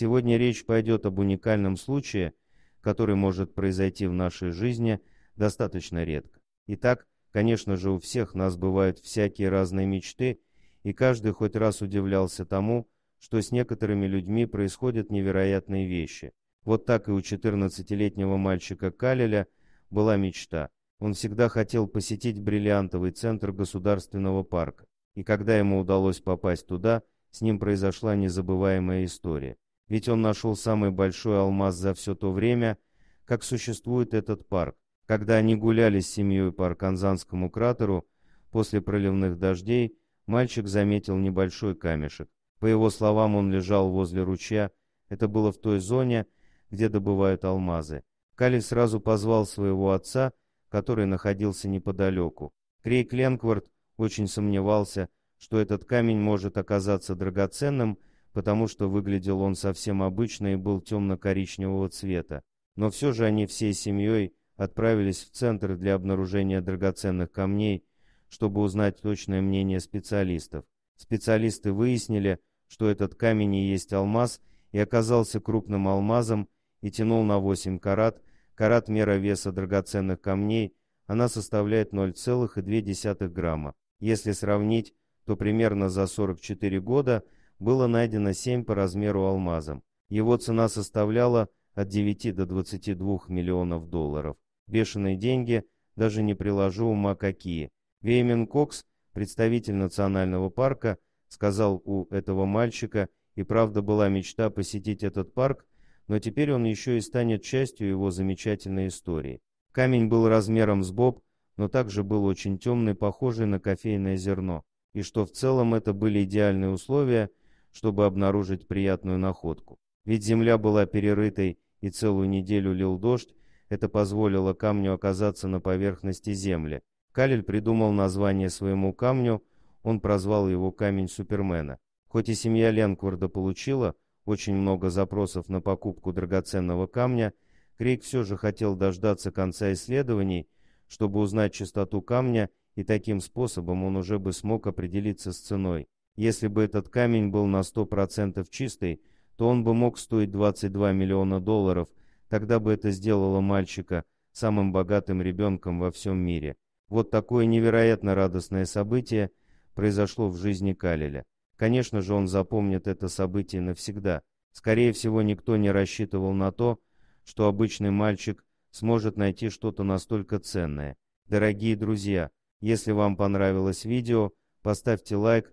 Сегодня речь пойдет об уникальном случае, который может произойти в нашей жизни достаточно редко. Итак, конечно же, у всех нас бывают всякие разные мечты, и каждый хоть раз удивлялся тому, что с некоторыми людьми происходят невероятные вещи. Вот так и у 14-летнего мальчика Калеля была мечта. Он всегда хотел посетить бриллиантовый центр государственного парка, и когда ему удалось попасть туда, с ним произошла незабываемая история ведь он нашел самый большой алмаз за все то время, как существует этот парк. Когда они гуляли с семьей по Арканзанскому кратеру после проливных дождей, мальчик заметил небольшой камешек. По его словам, он лежал возле ручья. Это было в той зоне, где добывают алмазы. Калий сразу позвал своего отца, который находился неподалеку. Крейг Ленквард очень сомневался, что этот камень может оказаться драгоценным – потому что выглядел он совсем обычно и был темно-коричневого цвета. Но все же они всей семьей отправились в центр для обнаружения драгоценных камней, чтобы узнать точное мнение специалистов. Специалисты выяснили, что этот камень и есть алмаз, и оказался крупным алмазом и тянул на 8 карат, карат мера веса драгоценных камней, она составляет 0,2 грамма. Если сравнить, то примерно за 44 года – было найдено 7 по размеру алмазом. Его цена составляла от 9 до 22 миллионов долларов. Бешеные деньги, даже не приложу ума какие. Веймен Кокс, представитель национального парка, сказал у этого мальчика, и правда была мечта посетить этот парк, но теперь он еще и станет частью его замечательной истории. Камень был размером с боб, но также был очень темный, похожий на кофейное зерно, и что в целом это были идеальные условия чтобы обнаружить приятную находку. Ведь земля была перерытой и целую неделю лил дождь, это позволило камню оказаться на поверхности земли. Калель придумал название своему камню, он прозвал его «Камень Супермена». Хоть и семья Ленкварда получила очень много запросов на покупку драгоценного камня, Крейг все же хотел дождаться конца исследований, чтобы узнать чистоту камня, и таким способом он уже бы смог определиться с ценой. Если бы этот камень был на 100% чистый, то он бы мог стоить 22 миллиона долларов, тогда бы это сделало мальчика самым богатым ребенком во всем мире. Вот такое невероятно радостное событие произошло в жизни Калеля. Конечно же, он запомнит это событие навсегда. Скорее всего, никто не рассчитывал на то, что обычный мальчик сможет найти что-то настолько ценное. Дорогие друзья, если вам понравилось видео, поставьте лайк,